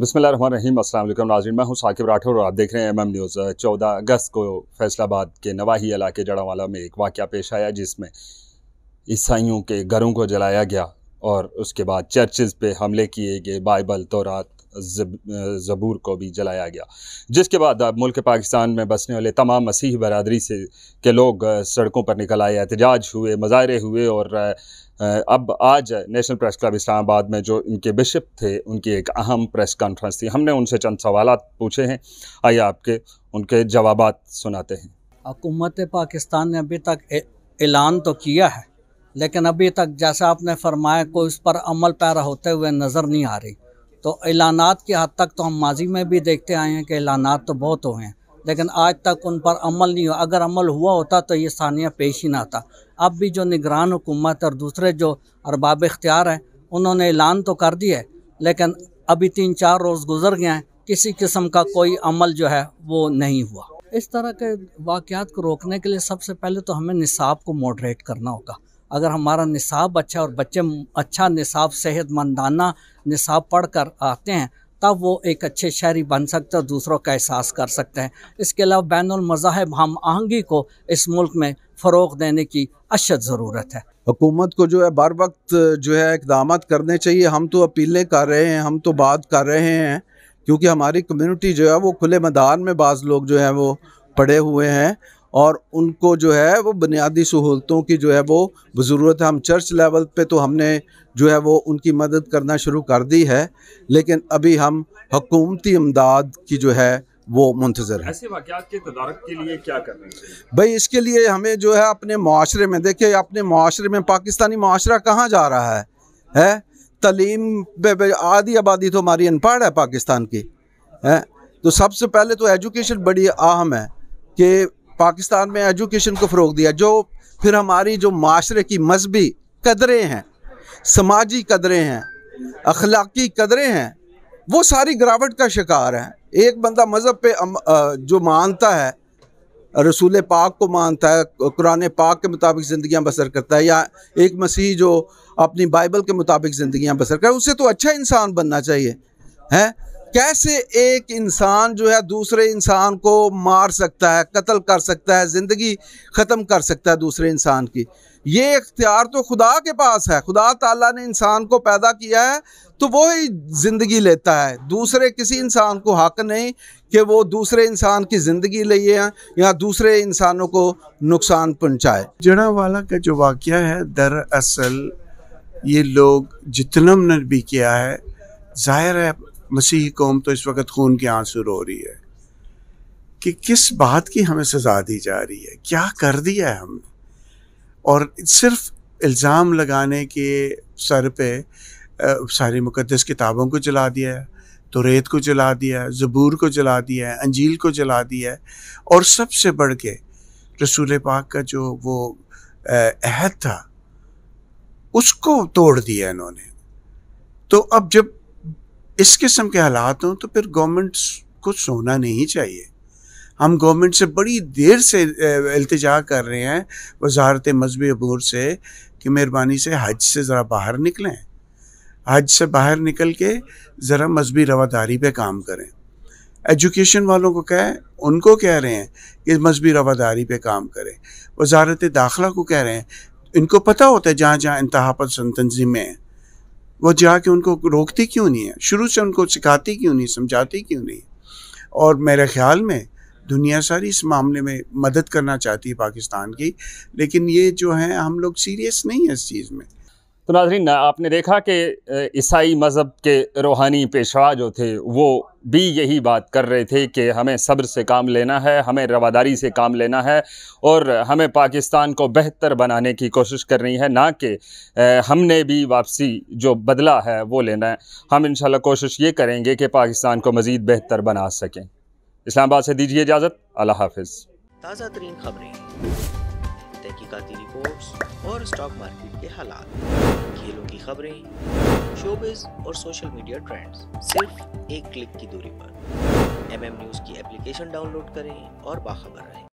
बसमिल रहीम नाजिन मैं हूँ साकिब राठौर और आप देख रहे हैं एम एम न्यूज़ चौदह अगस्त को फैसलाबाद के नवाही इलाके जड़ावाला में एक वाक़ पेश आया जिसमें ईसाइयों के घरों को जलाया गया और उसके बाद चर्चज़ पे हमले किए गए बाइबल तोरात जब, जबूर को भी जलाया गया जिसके बाद अब मुल्क पाकिस्तान में बसने वाले तमाम मसीह बरदरी से के लोग सड़कों पर निकल आए एहतजाज हुए मुजाहरे हुए और अब आज नेशनल प्रेस क्लब इस्लामाबाद में जो इनके बिशप थे उनकी एक अहम प्रेस कॉन्फ्रेंस थी हमने उनसे चंद सवाल पूछे हैं आइए आपके उनके जवाब सुनाते हैं हकूमत पाकिस्तान ने अभी तक ऐलान तो किया है लेकिन अभी तक जैसा आपने फरमाया कोई उस पर अमल पैरा होते हुए नज़र नहीं आ रही तो ऐलानात की हद तक तो हम माजी में भी देखते आए हैं कि ऐलानात तो बहुत हुए हैं लेकिन आज तक उन पर अमल नहीं हुआ अगर अमल हुआ होता तो ये सानिया पेश ही ना आता अब भी जो निगरान हुकूमत और दूसरे जो अरबाब इख्तियार हैं उन्होंने ऐलान तो कर दिया है लेकिन अभी तीन चार रोज़ गुजर गए हैं किसी किस्म का कोई अमल जो है वो नहीं हुआ इस तरह के वाक़ को रोकने के लिए सबसे पहले तो हमें निसाब को मॉडरेट करना होगा अगर हमारा निसाब अच्छा और बच्चे अच्छा निसाब सेहतमंदाना निसाब पढ़ कर आते हैं तब वो एक अच्छे शहरी बन सकते हैं दूसरों का एहसास कर सकते हैं इसके अलावा बैन मज़ाहब हम आहंगी को इस मुल्क में फ़रोग देने की अशद ज़रूरत है हुकूमत को जो है बर वक्त जो है इकदाम करने चाहिए हम तो अपीलें कर रहे हैं हम तो बात कर रहे हैं क्योंकि हमारी कम्यूनिटी जो है वो खुले मैदान में बाज़ लोग जो हैं वो पड़े हुए हैं और उनको जो है वो बुनियादी सहूलतों की जो है वो ज़रूरत है हम चर्च लेवल पे तो हमने जो है वो उनकी मदद करना शुरू कर दी है लेकिन अभी हम हकूमती इमदाद की जो है वो मुंतज़र है भाई इसके लिए हमें जो है अपने माशरे में देखिए अपने माशरे में पाकिस्तानी माशरा कहाँ जा रहा है है तलीम पे आधी आबादी तो हमारी अनपढ़ है पाकिस्तान की है तो सबसे पहले तो एजुकेशन बड़ी अहम है कि पाकिस्तान में एजुकेशन को फ़रोग दिया जो फिर हमारी जो माशरे की मजहबी कदरें हैं समाजी कदरें हैं अखलाकी कदरें हैं वो सारी गिरावट का शिकार हैं एक बंदा मज़हब पे जो मानता है रसूल पाक को मानता है कुरान पाक के मुताबिक ज़िंदियाँ बसर करता है या एक मसीह जो अपनी बाइबल के मुताबिक ज़िंदियाँ बसर करे उससे तो अच्छा इंसान बनना चाहिए हैं कैसे एक इंसान जो है दूसरे इंसान को मार सकता है कत्ल कर सकता है ज़िंदगी ख़त्म कर सकता है दूसरे इंसान की ये इख्तियार तो खुदा के पास है खुदा ताला ने इंसान को पैदा किया है तो वो ही ज़िंदगी लेता है दूसरे किसी इंसान को हक नहीं कि वो दूसरे इंसान की ज़िंदगी लिए या दूसरे इंसानों को नुकसान पहुँचाए जड़ा वाला का जो वाक़ है दरअसल ये लोग जितनम ने भी किया है ज़ाहिर है मसीह कौम तो इस वक्त खून के आंसू रो रही है कि किस बात की हमें सजा दी जा रही है क्या कर दिया है हमने और सिर्फ इल्ज़ाम लगाने के सर पे सारी मुकदस किताबों को जला दिया है तो रेत को जला दिया है ज़बूर को जला दिया है अंजील को जला दिया है और सबसे बढ़ के रसूल पाक का जो वो अहद था उसको तोड़ दिया इन्होंने तो अब जब इस किस्म के हालात हों तो फिर गवर्नमेंट को सोना नहीं चाहिए हम गवर्नमेंट से बड़ी देर से अल्तजा कर रहे हैं वजारत मजहबी अबूर से कि मेहरबानी से हज से ज़रा बाहर निकलें हज से बाहर निकल के ज़रा मजहबी रवादारी पे काम करें एजुकेशन वालों को कहें उनको कह रहे हैं कि मजहबी रवादारी पे काम करें वजारत दाखिला को कह रहे हैं इनको पता होता है जहाँ जहाँ इंतहा पसंद तंजीमें हैं वो जाके उनको रोकती क्यों नहीं है शुरू से उनको सिखाती क्यों नहीं समझाती क्यों नहीं और मेरे ख्याल में दुनिया सारी इस मामले में मदद करना चाहती है पाकिस्तान की लेकिन ये जो है हम लोग सीरियस नहीं है इस चीज़ में तो नाजरीन आपने देखा कि ईसाई मज़हब के रूहानी पेशवा जो थे वो भी यही बात कर रहे थे कि हमें सब्र से काम लेना है हमें रवादारी से काम लेना है और हमें पाकिस्तान को बेहतर बनाने की कोशिश करनी है ना कि हमने भी वापसी जो बदला है वो लेना है हम इन कोशिश ये करेंगे कि पाकिस्तान को मज़ीद बेहतर बना सकें इस्लामाबाद से दीजिए इजाज़त अल्लाह हाफिज़ ताज़ा तरीन खबरें तहकीकती रिपोर्ट्स और स्टॉक मार्केट के हालात खेलों की खबरें शोबिज और सोशल मीडिया ट्रेंड्स सिर्फ एक क्लिक की दूरी पर एम एम न्यूज़ की एप्लीकेशन डाउनलोड करें और बाखबर रहें